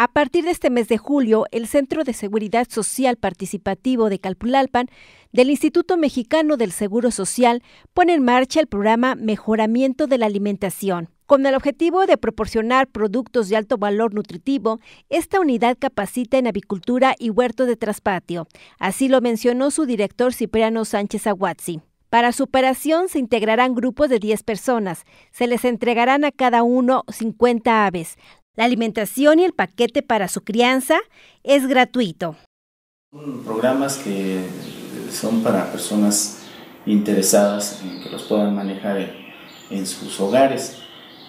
A partir de este mes de julio, el Centro de Seguridad Social Participativo de Calpulalpan del Instituto Mexicano del Seguro Social pone en marcha el programa Mejoramiento de la Alimentación. Con el objetivo de proporcionar productos de alto valor nutritivo, esta unidad capacita en avicultura y huerto de traspatio. Así lo mencionó su director Cipriano Sánchez Aguazzi. Para su operación se integrarán grupos de 10 personas. Se les entregarán a cada uno 50 aves. La alimentación y el paquete para su crianza es gratuito. Programas que son para personas interesadas en que los puedan manejar en, sus hogares.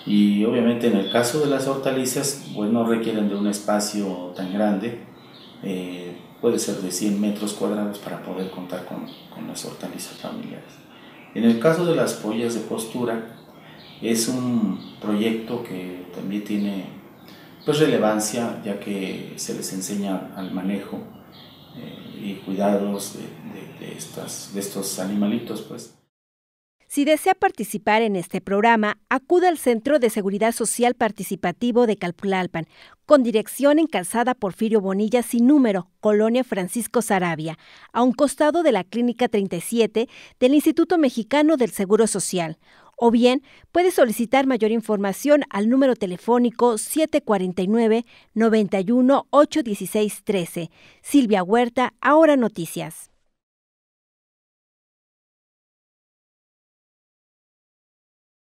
Y obviamente en el caso de las hortalizas, bueno pues no requieren de un espacio tan grande, eh, puede ser de 100 metros cuadrados para poder contar con, con, las hortalizas familiares. En el caso de las pollas de postura, es un proyecto que también tiene pues relevancia ya que se les enseña al manejo eh, y cuidados de, estos animalitos pues. Si desea participar en este programa, acuda al Centro de Seguridad Social Participativo de Calpulalpan, con dirección en Calzada Porfirio Bonilla sin número, Colonia Francisco Sarabia, a un costado de la Clínica 37 del Instituto Mexicano del Seguro Social o bien puedes solicitar mayor información al número telefónico 749 9181613 Silvia Huerta, ahora noticias.